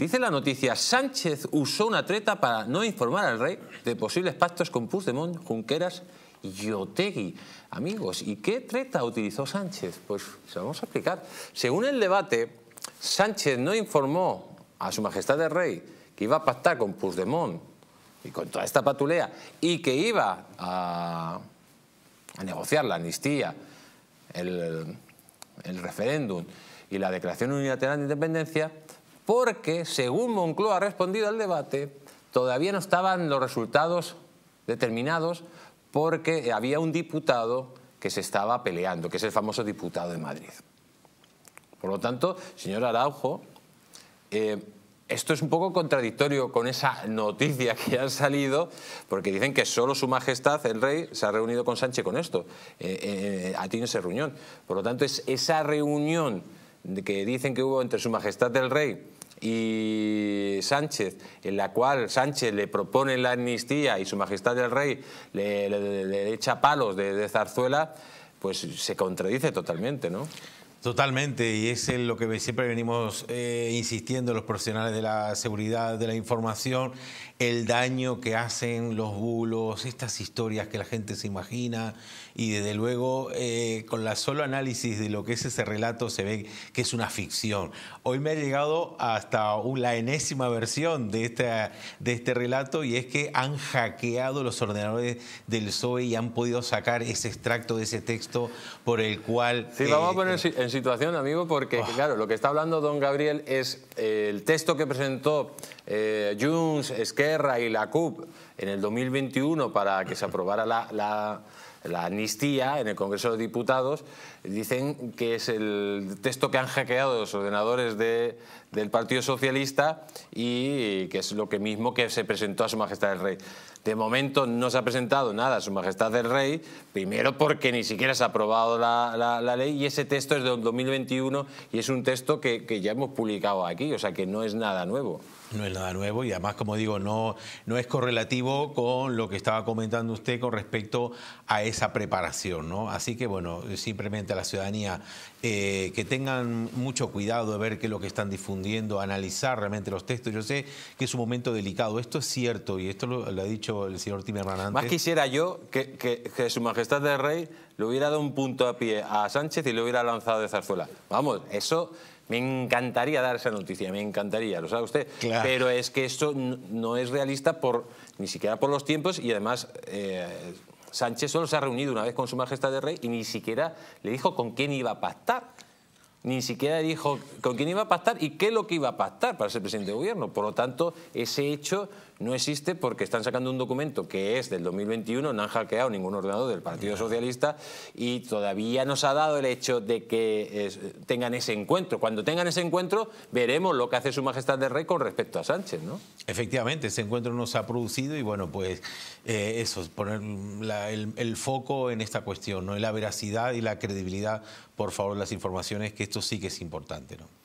Dice la noticia, Sánchez usó una treta para no informar al rey de posibles pactos con Puigdemont, Junqueras y Otegui. Amigos, ¿y qué treta utilizó Sánchez? Pues se lo vamos a explicar. Según el debate, Sánchez no informó a su majestad el rey que iba a pactar con Puigdemont y con toda esta patulea y que iba a, negociar la amnistía, el referéndum y la declaración unilateral de independencia porque, según Moncloa ha respondido al debate, todavía no estaban los resultados determinados porque había un diputado que se estaba peleando, que es el famoso diputado de Madrid. Por lo tanto, señor Araujo, eh, esto es un poco contradictorio con esa noticia que ha salido, porque dicen que solo su majestad, el rey, se ha reunido con Sánchez con esto. Eh, ha eh, eh, tenido esa reunión. Por lo tanto, es esa reunión que dicen que hubo entre Su Majestad el Rey y Sánchez, en la cual Sánchez le propone la amnistía y Su Majestad del Rey le, echa palos de, de zarzuela, pues se contradice totalmente, ¿no? Totalmente, y es lo que siempre venimos eh, insistiendo los profesionales de la seguridad, de la información, el daño que hacen los bulos, estas historias que la gente se imagina, y desde luego eh, con la solo análisis de lo que es ese relato se ve que es una ficción. Hoy me ha llegado hasta la enésima versión de, esta, de este relato y es que han hackeado los ordenadores del PSOE y han podido sacar ese extracto de ese texto por el cual... vamos a eh, poner situación, amigo, porque ah. claro, lo que está hablando don Gabriel es eh, el texto que presentó eh, Junts, Esquerra y la CUP en el 2021 para que se aprobara la la amnistía en el Congreso de Diputados, dicen que es el texto que han hackeado los ordenadores del Partido Socialista y que es lo que mismo que se presentó a Su Majestad el Rey. De momento no se ha presentado nada a Su Majestad el Rey, primero porque ni siquiera se ha aprobado la, ley y ese texto es de 2021 y es un texto que ya hemos publicado aquí, o sea que no es nada nuevo. No es nada nuevo y además, como digo, no, no es correlativo con lo que estaba comentando usted con respecto a esa preparación, ¿no? Así que, bueno, simplemente a la ciudadanía eh, que tengan mucho cuidado de ver qué es lo que están difundiendo, analizar realmente los textos. Yo sé que es un momento delicado, esto es cierto y esto lo, ha dicho el señor Timerman antes. Más quisiera yo que, su majestad del rey le hubiera dado un punto a pie a Sánchez y lo hubiera lanzado de zarzuela. Vamos, eso... Me encantaría dar esa noticia, me encantaría, lo sabe usted. Pero es que esto no es realista por ni siquiera por los tiempos y además... Eh, Sánchez solo se ha reunido una vez con su majestad de rey y ni siquiera le dijo con quién iba a pactar ni siquiera dijo con quién iba a pactar y qué es lo que iba a pactar para ser presidente de gobierno. Por lo tanto, ese hecho no existe porque están sacando un documento que es del 2021, no han hackeado ningún ordenador del Partido Socialista y todavía nos ha dado el hecho de que tengan ese encuentro. Cuando tengan ese encuentro, veremos lo que hace su majestad de rey con respecto a Sánchez, ¿no? Efectivamente, ese encuentro no se ha producido y bueno, pues eh, eso, poner el, el foco en esta cuestión, ¿no? En la veracidad y la credibilidad, por favor, las informaciones que esto sí que es importante, ¿no?